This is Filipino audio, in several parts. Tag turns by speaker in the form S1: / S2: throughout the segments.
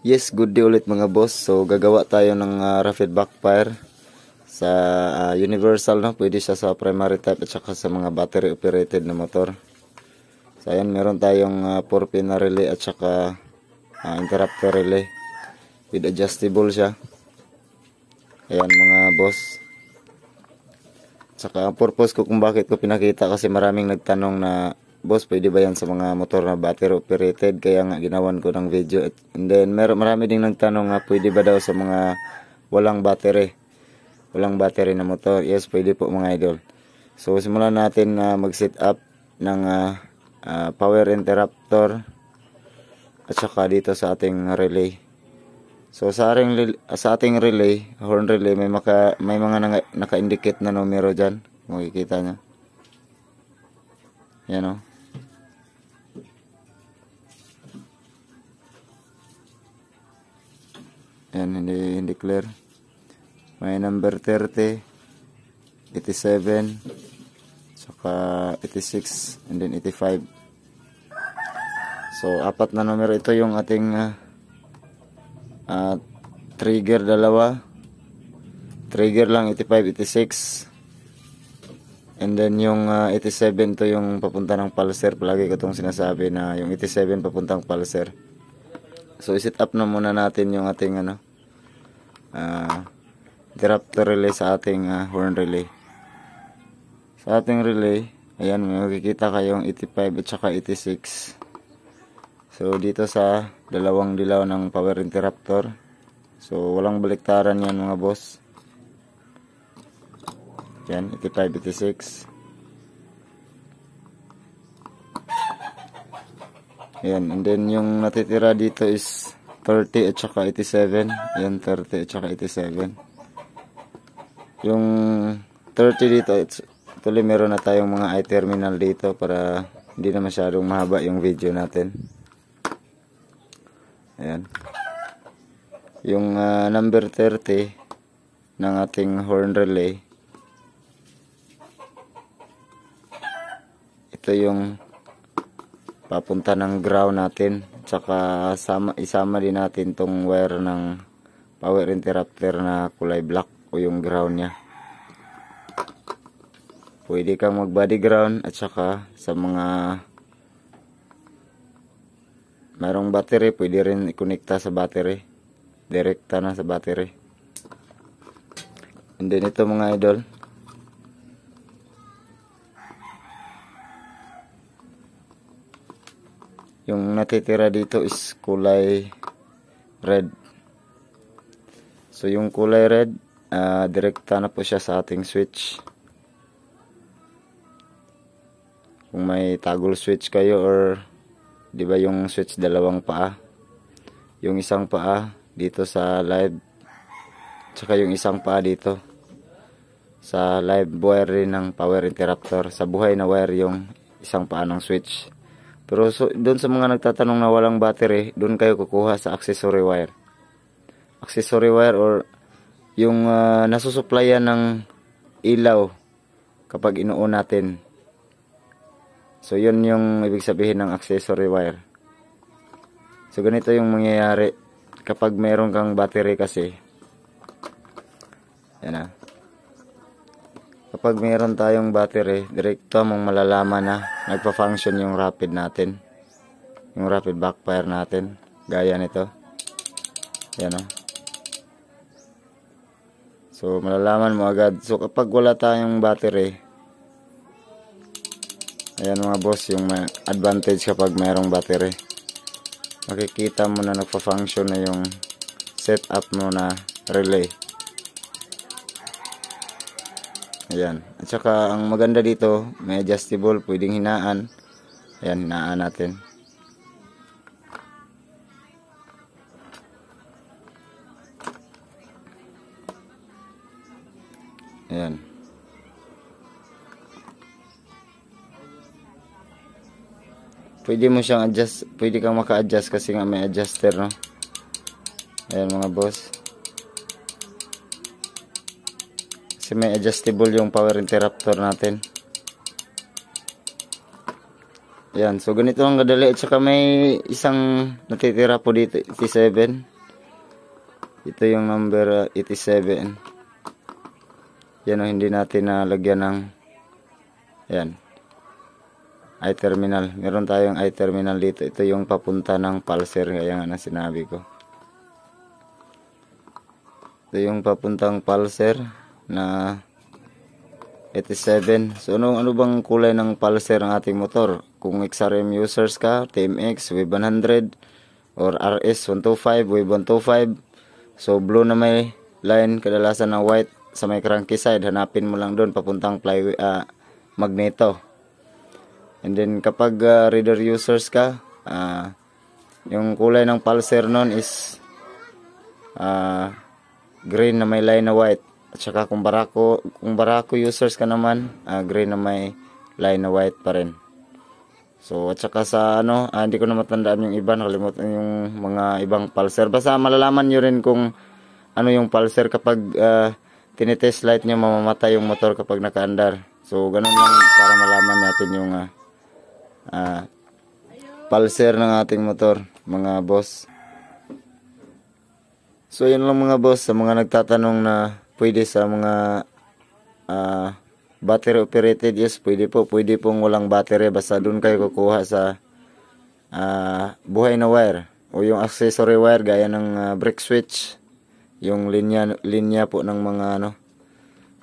S1: Yes, good day ulit mga boss. So, gagawa tayo ng uh, rapid backfire sa uh, universal No? Pwede siya sa primary type at saka sa mga battery operated na motor. So, ayan, meron tayong 4-pin ah, na relay at saka uh, interrupter relay. With adjustable siya. Ayan mga boss. Saka ang purpose ko kung bakit ko pinakita kasi maraming nagtanong na boss pwede ba yan sa mga motor na battery operated kaya nga ginawan ko ng video and then meron marami ding nagtanong nga pwede ba daw sa mga walang battery walang battery na motor yes pwede po mga idol so simulan natin na uh, mag set up ng uh, uh, power interruptor at saka dito sa ating relay so sa ating, sa ating relay horn relay may, maka, may mga naka-indicate na numero diyan. makikita niyo. yan oh. Leclerc. May number 30, 87, saka 86, and then 85. So, apat na numero. Ito yung ating uh, uh, trigger dalawa. Trigger lang 85, 86. And then yung uh, ah, 87 to yung papunta ng Pulsar. Palagi ko itong sinasabi na yung 87 papuntang Pulsar. So, isit up na muna natin yung ating ano, uh, ah, disruptor relay sa ating uh, horn relay sa ating relay ayan makikita kayong 85 at saka 86 so dito sa dalawang dilaw ng power interruptor so walang baliktaran yan mga boss yan 85 86 Ayan, and then yung natitira dito is 30 at saka 87. Yan 30 at saka 87. Yung 30 dito, it's, tuloy meron na tayong mga i-terminal dito para hindi na masyadong mahaba yung video natin. Ayan. Yung uh, number 30 ng ating horn relay. Ito yung papunta ng ground natin tsaka sama, isama din natin tong wire ng power interrupter na kulay black o yung ground nya pwede kang mag body ground at saka sa mga merong battery pwede rin ikonekta sa battery direkta na sa battery and then ito mga idol Yung natitira dito is kulay red. So yung kulay red, uh, direkta na po siya sa ating switch. Kung may toggle switch kayo or 'di ba yung switch dalawang paa. Yung isang paa dito sa live tsaka yung isang paa dito sa live wire ng power interruptor Sa buhay na wire yung isang paa ng switch. Pero so, doon sa mga nagtatanong na walang battery, doon kayo kukuha sa accessory wire. Accessory wire or yung uh, nasusuplayan ng ilaw kapag inuon natin. So yun yung ibig sabihin ng accessory wire. So ganito yung mangyayari kapag meron kang battery kasi. Yan ah kapag mayroon tayong battery, direkto mong malalaman na nagpa-function yung rapid natin. Yung rapid backfire natin. Gaya nito. Ayan o. Oh. So, malalaman mo agad. So, kapag wala tayong battery, ayan mga boss, yung advantage kapag merong battery. Makikita mo na nagpa-function na yung setup mo na relay. Ayan. At saka ang maganda dito, may adjustable, pwedeng hinaan. Ayan, hinaan natin. Ayan. Pwede mo siyang adjust, pwede kang maka-adjust kasi nga may adjuster, no? Ayan mga boss. Kasi may adjustable yung power interruptor natin. Yan. So, ganito lang kadali. At saka may isang natitira po dito. 87. Ito yung number 87. Uh, yan o. Hindi natin nalagyan ng yan. I-terminal. Meron tayong I-terminal dito. Ito yung papunta ng pulser. Kaya nga na sinabi ko. Ito yung papuntang pulser na 87. So, anong, ano bang kulay ng Pulsar ng ating motor? Kung XRM users ka, TMX, Wave 100, or RS 125, Wave 125. So, blue na may line, kadalasan na white sa may cranky side. Hanapin mo lang doon, papuntang fly, uh, ah, magneto. And then, kapag uh, reader users ka, uh, yung kulay ng Pulsar nun is uh, green na may line na white. At saka kung Barako, kung Barako users ka naman, uh, gray na may line na white pa rin. So at saka sa ano, ah, hindi ko na matandaan yung iba, nakalimutan yung mga ibang pulser. Basta malalaman nyo rin kung ano yung pulser kapag uh, tinitest light nyo mamamatay yung motor kapag nakaandar. So ganun lang para malaman natin yung uh, ah, uh, pulser ng ating motor mga boss. So yun lang mga boss sa mga nagtatanong na pwede sa mga uh, battery operated yes pwede po pwede pong walang battery basta doon kayo kukuha sa uh, buhay na wire o yung accessory wire gaya ng uh, brake switch yung linya linya po ng mga ano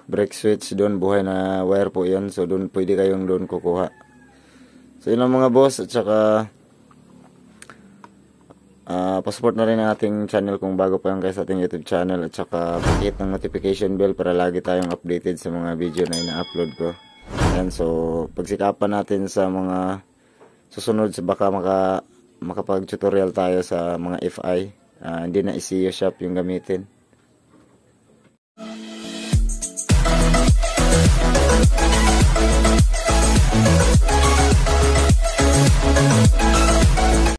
S1: brake switch doon buhay na wire po yan so doon pwede kayong doon kukuha so yun mga boss at saka Uh, pasupport na rin ang ating channel kung bago pa lang kayo sa ating YouTube channel at saka pakit ng notification bell para lagi tayong updated sa mga video na ina-upload ko. Ayan, so pagsikapan natin sa mga susunod sa baka maka, makapag-tutorial tayo sa mga FI. Uh, ah, hindi na ECU shop yung gamitin. Thank you.